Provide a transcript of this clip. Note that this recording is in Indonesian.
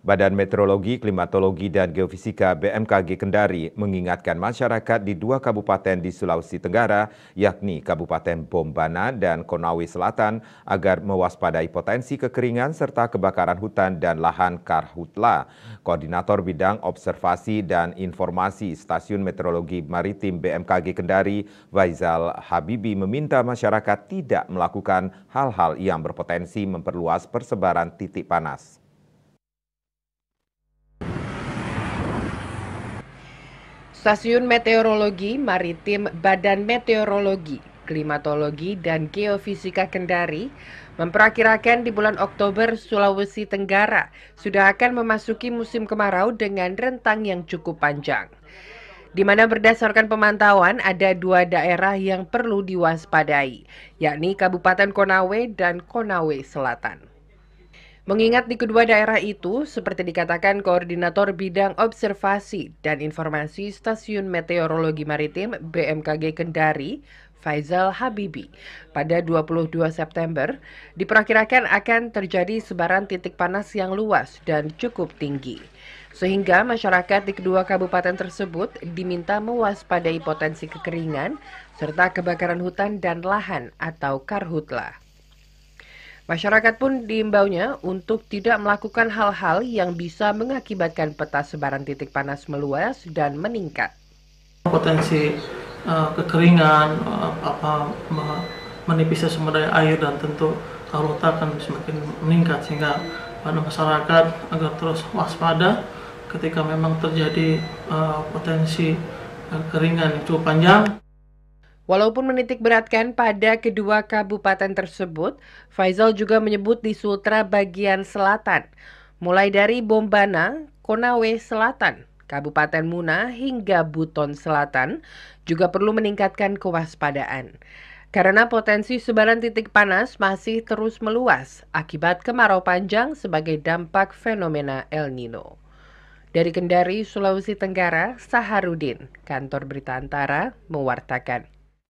Badan Meteorologi, Klimatologi, dan Geofisika BMKG Kendari mengingatkan masyarakat di dua kabupaten di Sulawesi Tenggara, yakni Kabupaten Bombana dan Konawe Selatan, agar mewaspadai potensi kekeringan serta kebakaran hutan dan lahan karhutla. Koordinator Bidang Observasi dan Informasi Stasiun Meteorologi Maritim BMKG Kendari, Faizal Habibi meminta masyarakat tidak melakukan hal-hal yang berpotensi memperluas persebaran titik panas. Stasiun Meteorologi Maritim Badan Meteorologi, Klimatologi, dan Geofisika Kendari memperkirakan di bulan Oktober Sulawesi Tenggara sudah akan memasuki musim kemarau dengan rentang yang cukup panjang. Di mana berdasarkan pemantauan ada dua daerah yang perlu diwaspadai, yakni Kabupaten Konawe dan Konawe Selatan. Mengingat di kedua daerah itu, seperti dikatakan Koordinator Bidang Observasi dan Informasi Stasiun Meteorologi Maritim BMKG Kendari, Faisal Habibi, pada 22 September, diperkirakan akan terjadi sebaran titik panas yang luas dan cukup tinggi. Sehingga masyarakat di kedua kabupaten tersebut diminta mewaspadai potensi kekeringan serta kebakaran hutan dan lahan atau karhutla. Masyarakat pun diimbaunya untuk tidak melakukan hal-hal yang bisa mengakibatkan peta sebaran titik panas meluas dan meningkat. Potensi uh, kekeringan, uh, apa menipisnya sumber daya air dan tentu karota akan semakin meningkat sehingga pada eh, masyarakat agar terus waspada ketika memang terjadi uh, potensi uh, keringan itu panjang. Walaupun menitik beratkan pada kedua kabupaten tersebut, Faisal juga menyebut di Sultra bagian selatan, mulai dari Bombana, Konawe Selatan, Kabupaten Muna hingga Buton Selatan juga perlu meningkatkan kewaspadaan. Karena potensi sebaran titik panas masih terus meluas akibat kemarau panjang sebagai dampak fenomena El Nino. Dari Kendari, Sulawesi Tenggara, Saharudin, Kantor Berita Antara, mewartakan.